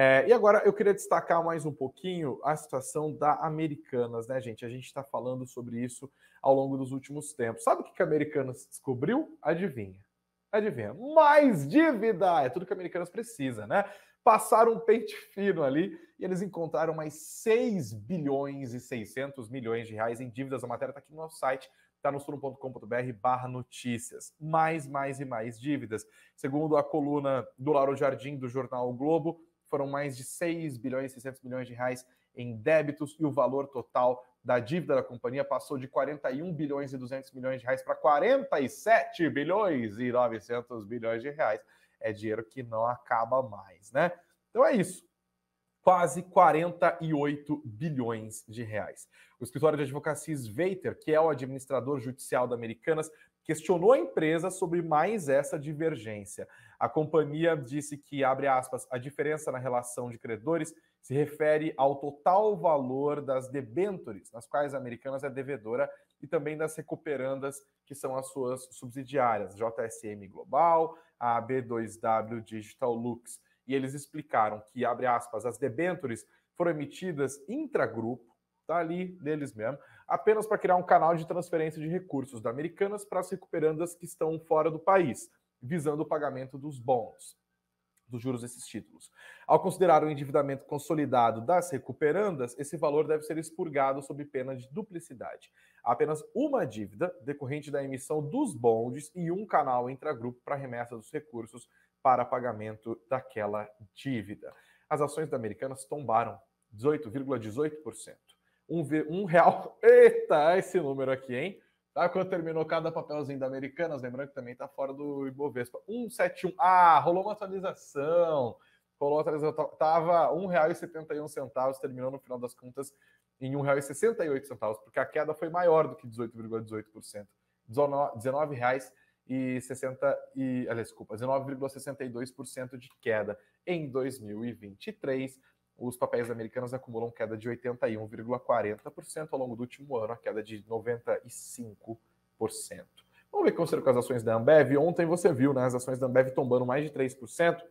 É, e agora eu queria destacar mais um pouquinho a situação da Americanas, né, gente? A gente está falando sobre isso ao longo dos últimos tempos. Sabe o que, a Americanas descobriu? Adivinha. Adivinha. Mais dívida! É tudo que a Americanas precisa, né? Passaram um pente fino ali e eles encontraram mais 6 bilhões e 600 milhões de reais em dívidas. A matéria está aqui no nosso site, está no suno.com.br barra notícias. Mais, mais e mais dívidas. Segundo a coluna do Lauro Jardim, do jornal o Globo, foram mais de 6 bilhões e 600 milhões de reais em débitos e o valor total da dívida da companhia passou de 41 bilhões e 200 milhões de reais para 47 bilhões e 900 bilhões de reais. É dinheiro que não acaba mais, né? Então é isso quase 48 bilhões de reais. O escritório de advocacia Sveiter, que é o administrador judicial da Americanas, questionou a empresa sobre mais essa divergência. A companhia disse que, abre aspas, a diferença na relação de credores se refere ao total valor das debêntures, nas quais a Americanas é devedora, e também das recuperandas, que são as suas subsidiárias, JSM Global, a B2W Digital Lux e eles explicaram que, abre aspas, as debentures foram emitidas intragrupo, tá ali deles mesmo, apenas para criar um canal de transferência de recursos da Americanas para as recuperandas que estão fora do país, visando o pagamento dos bons dos juros desses títulos. Ao considerar o endividamento consolidado das recuperandas, esse valor deve ser expurgado sob pena de duplicidade. Há apenas uma dívida decorrente da emissão dos bondes e um canal intragrupo para remessa dos recursos para pagamento daquela dívida. As ações da Americanas tombaram 18,18%. Um, um real. Eita, esse número aqui, hein? Tá? Quando terminou cada papelzinho da Americanas, lembrando que também está fora do Ibovespa. 171. Ah, rolou uma atualização. Rolou uma atualização. Tava R$ 1,71, terminou no final das contas em R$ 1,68, porque a queda foi maior do que 18,18%. R$ 19,60 e 60 e, aliás, desculpa, 19,62% de queda em 2023 os papéis americanos acumulam queda de 81,40% ao longo do último ano, a queda de 95%. Vamos ver como aconteceu com as ações da Ambev. Ontem você viu né, as ações da Ambev tombando mais de 3%,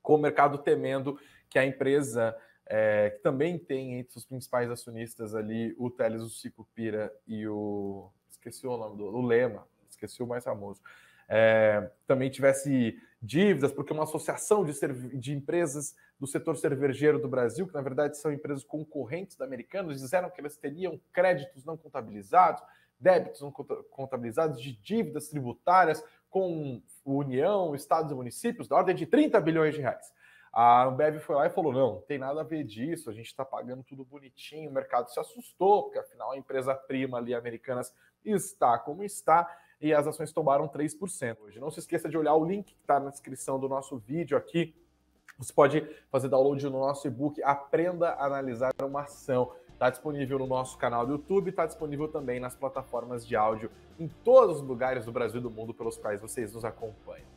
com o mercado temendo que a empresa, é, que também tem entre os principais acionistas ali o Teles, o Cicupira e o. Esqueci o nome do o Lema, esqueci o mais famoso é, também tivesse dívidas, porque uma associação de, de, empresas do setor cervejeiro do Brasil, que na verdade são empresas concorrentes da Americanas, disseram que elas teriam créditos não contabilizados, débitos não contabilizados, de dívidas tributárias com União, estados e municípios, da ordem de 30 bilhões de reais. A Ambev foi lá e falou: não, não tem nada a ver disso, a gente está pagando tudo bonitinho. O mercado se assustou, porque afinal a empresa prima ali, Americanas, está como está e as ações tomaram 3% hoje. Não se esqueça de olhar o link que está na descrição do nosso vídeo aqui. Você pode fazer download no nosso e-book Aprenda a Analisar uma Ação. Está disponível no nosso canal do YouTube, está disponível também nas plataformas de áudio em todos os lugares do Brasil e do mundo pelos quais vocês nos acompanham.